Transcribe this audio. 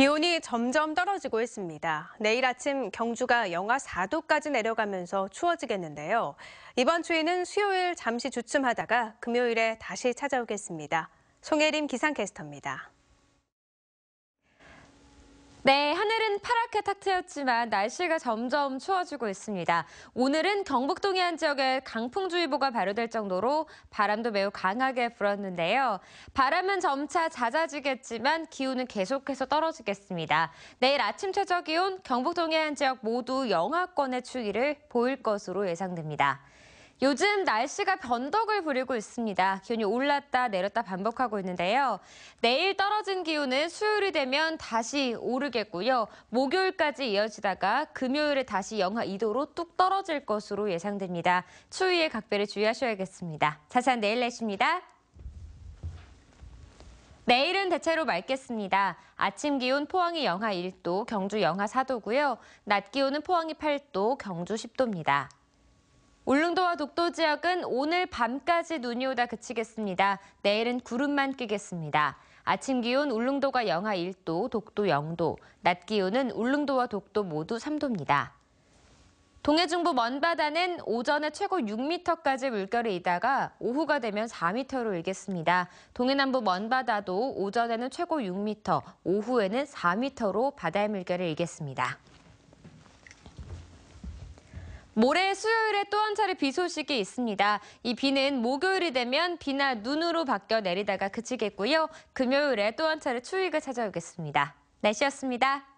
기온이 점점 떨어지고 있습니다. 내일 아침 경주가 영하 4도까지 내려가면서 추워지겠는데요. 이번 추위는 수요일 잠시 주춤하다가 금요일에 다시 찾아오겠습니다. 송혜림 기상캐스터입니다. 네, 하늘은 파랗게 탁 트였지만 날씨가 점점 추워지고 있습니다. 오늘은 경북 동해안 지역에 강풍주의보가 발효될 정도로 바람도 매우 강하게 불었는데요. 바람은 점차 잦아지겠지만 기온은 계속해서 떨어지겠습니다. 내일 아침 최저 기온 경북 동해안 지역 모두 영하권의 추위를 보일 것으로 예상됩니다. 요즘 날씨가 변덕을 부리고 있습니다. 기온이 올랐다 내렸다 반복하고 있는데요. 내일 떨어진 기온은 수요일이 되면 다시 오르겠고요. 목요일까지 이어지다가 금요일에 다시 영하 2도로 뚝 떨어질 것으로 예상됩니다. 추위에 각별히 주의하셔야겠습니다. 자세한 내일 날씨입니다. 내일은 대체로 맑겠습니다. 아침 기온 포항이 영하 1도, 경주 영하 4도고요. 낮 기온은 포항이 8도, 경주 10도입니다. 울릉도와 독도 지역은 오늘 밤까지 눈이 오다 그치겠습니다. 내일은 구름만 끼겠습니다. 아침 기온 울릉도가 영하 1도, 독도 0도, 낮 기온은 울릉도와 독도 모두 3도입니다. 동해 중부 먼바다는 오전에 최고 6m까지 물결이 있다가 오후가 되면 4m로 일겠습니다. 동해 남부 먼바다도 오전에는 최고 6m, 오후에는 4m로 바다의 물결을 일겠습니다. 모레 수요일에 또 한 차례 비 소식이 있습니다. 이 비는 목요일이 되면 비나 눈으로 바뀌어 내리다가 그치겠고요. 금요일에 또 한 차례 추위가 찾아오겠습니다. 날씨였습니다.